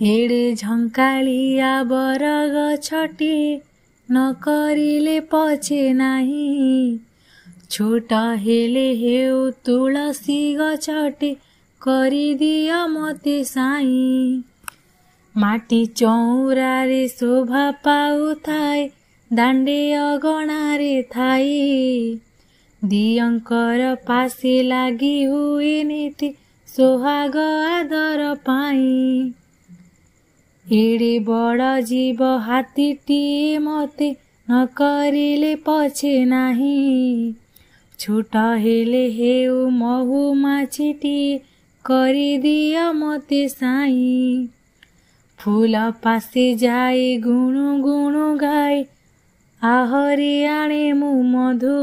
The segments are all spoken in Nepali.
हेडे झङ्काली आबर ग छटी न करिले पचे नाही छोटा हेले हे उ तुळसी गा चाटे करिदिया मति साई माटी चौरा रे शोभा पाउ थाई डाँडी अगणारे थाई दियंकर पासे लागि हुए नीति सोहाग আদর पाइ ଏଡ଼େ ବଡ଼ ଜୀବ ହାତୀଟି ମୋତେ ନ କରିଲେ ପଛେ ନାହିଁ ଛୋଟ ହେଲେ ହେଉ ମହୁ ମାଛିଟି କରିଦିଅ ମୋତେ ସାଇଁ ଫୁଲ ପାସି ଯାଇ ଗୁଣୁ ଗୁଣୁ ଗାଇ ଆହରି ଆଣେ ମୁଁ ମଧୁ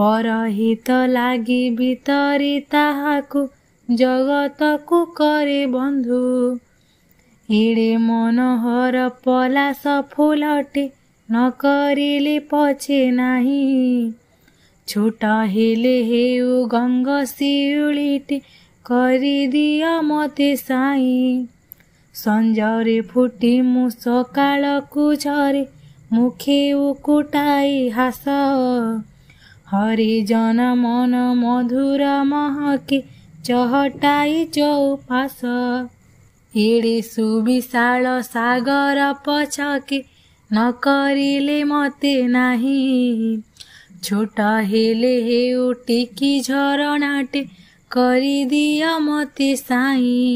ପରହିତ ଲାଗି ଭିତରେ ତାହାକୁ ଜଗତକୁ କରେ ବନ୍ଧୁ ଇଡ଼ି ମନୋହର ପଲାଶ ଫୁଲଟି ନ କରିଲି ପଛେ ନାହିଁ ଛୋଟ ହେଲେ ହେଉ ଗଙ୍ଗ ଶିଉଳିଟି କରିଦିଅ ମୋତେ ସାଇଁ ସଞ୍ଜରେ ଫୁଟି ମୁଁ ସକାଳକୁ ଝରେ ମୁଖି ଉକୁଟାଇ ହାସ ହରି ଜନ ମନ ମଧୁର ମହକେ ଚହଟାଇ ଚୌପାଶ ଏଡ଼େ ସୁବିଶାଳ ସାଗର ପଛକେ ନ କରିଲେ ମୋତେ ନାହିଁ ଛୋଟ ହେଲେ ହେଉ ଟିକି ଝରଣାଟେ କରିଦିଅ ମୋତେ ସାଇଁ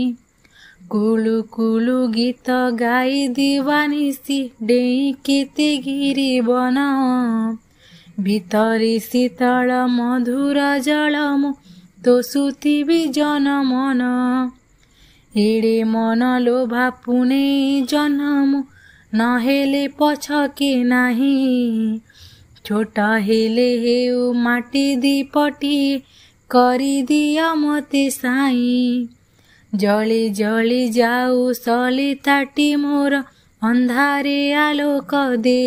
କୁଲୁ କୁଲୁ ଗୀତ ଗାଇ ଦିବାନିସି ଡେଇଁ କେତେ ଘିରିବନ ଭିତରେ ଶୀତଳ ମଧୁର ଜଳ ମୁଁ ତୋଷୁଥିବି ଜନମନ एडे मन लोभा पुणे जन्म नहेले पछ के करी पटिदियो मते साई जाउता मोर अन्धारे आलोक दे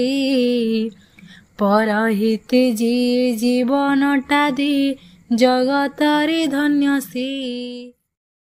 परहित जी जीवन टा जगत र धन्य